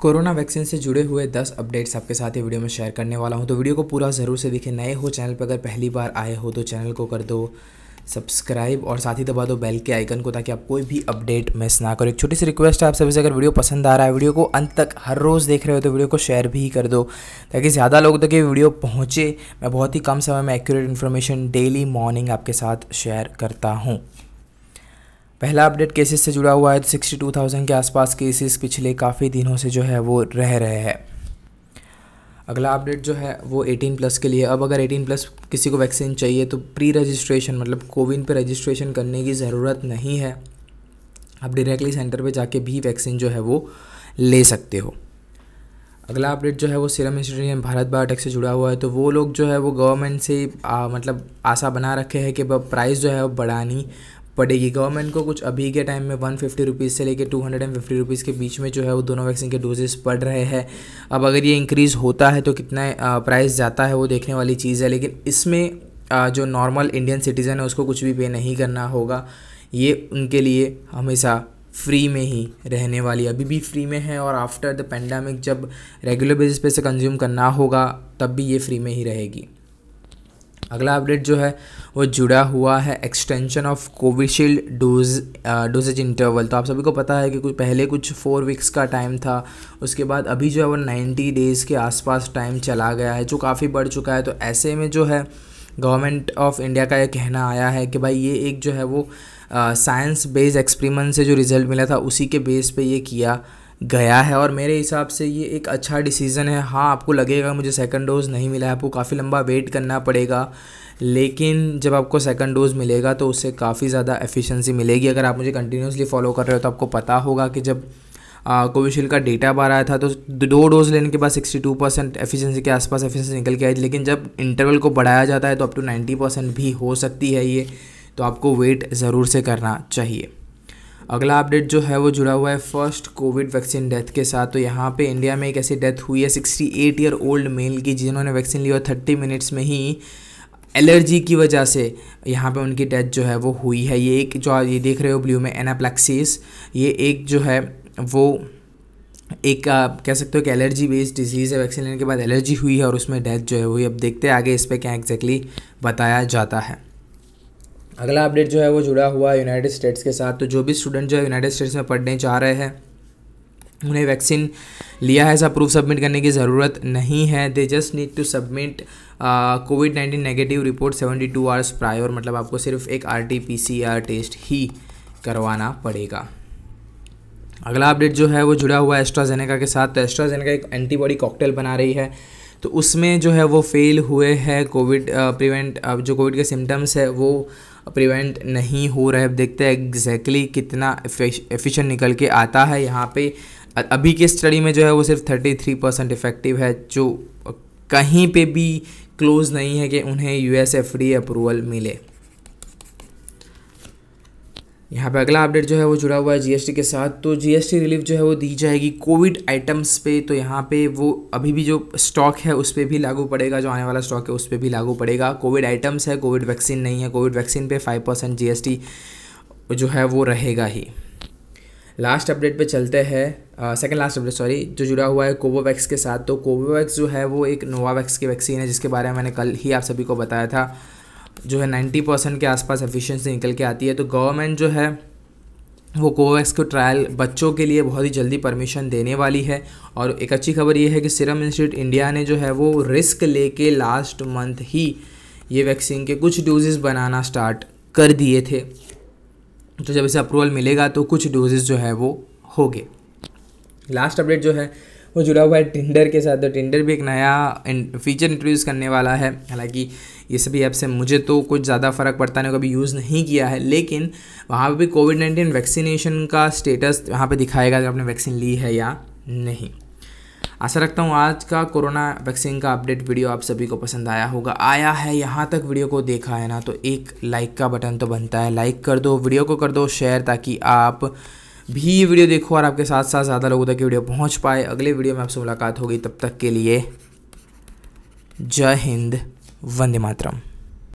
corona vaccine से जुड़े हुए 10 अपडेट्स आपके साथ ही वीडियो में शेयर करने वाला हूँ तो वीडियो को पूरा ज़रूर से देखें नए हो चैनल पर अगर पहली बार आए हो तो चैनल को कर दो सब्सक्राइब और साथ ही दबा दो बेल के आइकन को ताकि आप कोई भी अपडेट मिस ना करो एक छोटी सी रिक्वेस्ट है आप सभी से अगर वीडियो पसंद आ रहा है वीडियो को अंत तक हर रोज़ देख रहे हो तो वीडियो को शेयर भी कर दो ताकि ज़्यादा लोग तक ये वीडियो पहुँचे मैं बहुत ही कम समय में एक्यूरेट इन्फॉर्मेशन डेली मॉर्निंग आपके साथ शेयर करता हूँ पहला अपडेट केसेस से जुड़ा हुआ है तो सिक्सटी टू थाउजेंड के आसपास केसेस पिछले काफ़ी दिनों से जो है वो रह रहे हैं अगला अपडेट जो है वो 18 प्लस के लिए अब अगर 18 प्लस किसी को वैक्सीन चाहिए तो प्री रजिस्ट्रेशन मतलब कोविन पे रजिस्ट्रेशन करने की ज़रूरत नहीं है आप डायरेक्टली सेंटर पे जाके भी वैक्सीन जो है वो ले सकते हो अगला अपडेट जो है वो सीरम इंस्टीट्यूट भारत बायोटेक से जुड़ा हुआ है तो वो लोग जो है वो गवर्नमेंट से आ, मतलब आशा बना रखे हैं कि प्राइस जो है वो बढ़ानी पड़ेगी गवर्नमेंट को कुछ अभी के टाइम में वन फिफ्टी रुपीज़ से लेकर two hundred and fifty rupees के बीच में जो है वो दोनों वैक्सीन के डोजेस पड़ रहे हैं अब अगर ये इंक्रीज़ होता है तो कितना प्राइस जाता है वो देखने वाली चीज़ है लेकिन इसमें जो नॉर्मल इंडियन सिटीज़न है उसको कुछ भी पे नहीं करना होगा ये उनके लिए हमेशा फ्री में ही रहने वाली अभी भी फ्री में है और आफ्टर द पेंडेमिक जब रेगुलर बेसिस पे से कंज्यूम करना होगा तब भी ये फ्री में ही रहेगी अगला अपडेट जो है वो जुड़ा हुआ है extension of Covishield dose doses interval तो आप सभी को पता है कि कुछ पहले कुछ फोर वीक्स का टाइम था उसके बाद अभी जो है वो नाइन्टी डेज़ के आसपास टाइम चला गया है जो काफ़ी बढ़ चुका है तो ऐसे में जो है गवर्नमेंट ऑफ इंडिया का ये कहना आया है कि भाई ये एक जो है वो साइंस बेस्ड एक्सपेरिमेंट से जो रिज़ल्ट मिला था उसी के बेस पे ये किया गया है और मेरे हिसाब से ये एक अच्छा डिसीज़न है हाँ आपको लगेगा मुझे सेकंड डोज़ नहीं मिला है आपको काफ़ी लंबा वेट करना पड़ेगा लेकिन जब आपको सेकंड डोज़ मिलेगा तो उससे काफ़ी ज़्यादा एफिशिएंसी मिलेगी अगर आप मुझे कंटिन्यूसली फॉलो कर रहे हो तो आपको पता होगा कि जब कोविशील्ड का डेटा बार आया था तो दो डोज लेने के बाद 62 परसेंट एफिशिएंसी के आसपास एफिशिएंसी निकल के आई लेकिन जब इंटरवल को बढ़ाया जाता है तो अप टू 90 परसेंट भी हो सकती है ये तो आपको वेट ज़रूर से करना चाहिए अगला अपडेट जो है वो जुड़ा हुआ है फर्स्ट कोविड वैक्सीन डेथ के साथ तो यहाँ पे इंडिया में एक ऐसी डेथ हुई है sixty eight year old male की जिन्होंने वैक्सीन ली और थर्टी मिनट्स में ही एलर्जी की वजह से यहाँ पे उनकी डेथ जो है वो हुई है ये एक जो ये देख रहे हो ब्लू में एनाप्लेक्सिस ये एक जो है वो एक आ, कह सकते हो कि एलर्जी बेस्ड डिजीज़ है वैक्सीन लेने के बाद एलर्जी हुई है और उसमें डेथ जो है वही अब देखते हैं आगे इस पर क्या एग्जैक्टली exactly बताया जाता है अगला अपडेट जो है वो जुड़ा हुआ है यूनाइटेड स्टेट्स के साथ तो जो भी स्टूडेंट जो है यूनाइटेड स्टेट्स में पढ़ने जा रहे हैं उन्हें वैक्सीन लिया है ऐसा प्रूफ सबमिट करने की ज़रूरत नहीं है they just need to submit COVID nineteen negative report seventy two hours prior मतलब आपको सिर्फ एक R T P C R test ही करवाना पड़ेगा अगला अपडेट जो है वो जुड़ा हुआ है एस्ट्राजेनेका के साथ तो एस्ट्राजेनेका एक एंटीबॉडी कॉकटेल बना रही है तो उसमें जो है वो फेल हुए हैं कोविड प्रिवेंट जो कोविड के सिम्टम्स है वो प्रिवेंट नहीं हो रहा है देखते हैं एग्जैक्टली exactly कितना एफिशिएंट निकल के आता है यहाँ पे अभी के स्टडी में जो है वो सिर्फ थर्टी थ्री परसेंट इफेक्टिव है जो कहीं पे भी क्लोज़ नहीं है कि उन्हें यू एस अप्रूवल मिले यहाँ पे अगला अपडेट जो है वो जुड़ा हुआ है जीएसटी के साथ तो जीएसटी रिलीफ जो है वो दी जाएगी कोविड आइटम्स पे तो यहाँ पे वो अभी भी जो स्टॉक है उस पर भी लागू पड़ेगा जो आने वाला स्टॉक है उस पर भी लागू पड़ेगा कोविड आइटम्स है कोविड वैक्सीन नहीं है कोविड वैक्सीन पे फाइव परसेंट जी जो है वो रहेगा ही लास्ट अपडेट पे चलते हैं सेकंड लास्ट अपडेट सॉरी जो जुड़ा हुआ है कोवोवैक्स के साथ तो कोवोवैक्स जो है वो एक नोवावैक्स की वैक्सीन है जिसके बारे में मैंने कल ही आप सभी को बताया था जो है नाइन्टी परसेंट के आसपास एफिशिएंसी निकल के आती है तो गवर्नमेंट जो है वो कोवैक्स को ट्रायल बच्चों के लिए बहुत ही जल्दी परमिशन देने वाली है और एक अच्छी खबर ये है कि सीरम इंस्टीट्यूट इंडिया ने जो है वो रिस्क लेके लास्ट मंथ ही ये वैक्सीन के कुछ डोजेज़ बनाना स्टार्ट कर दिए थे तो जब इसे अप्रूवल मिलेगा तो कुछ डोजेज़ जो है वो होंगे लास्ट अपडेट जो है वो जुड़ा हुआ है टिंडर के साथ तो टिंडर भी एक नया फीचर इंट्रोड्यूस करने वाला है हालांकि ये सभी ऐप से मुझे तो कुछ ज़्यादा फ़र्क पड़ता नहीं कभी यूज़ नहीं किया है लेकिन वहाँ पर भी कोविड नाइन्टीन वैक्सीनेशन का स्टेटस वहाँ पर दिखाएगा कि आपने वैक्सीन ली है या नहीं आशा रखता हूँ आज का कोरोना वैक्सीन का अपडेट वीडियो आप सभी को पसंद आया होगा आया है यहाँ तक वीडियो को देखा है ना तो एक लाइक का बटन तो बनता है लाइक कर दो वीडियो को कर दो शेयर ताकि आप भी ये वीडियो देखो और आपके साथ साथ ज़्यादा लोगों तक ये वीडियो पहुँच पाए अगले वीडियो में आपसे मुलाकात होगी तब तक के लिए जय हिंद वंदे मातरम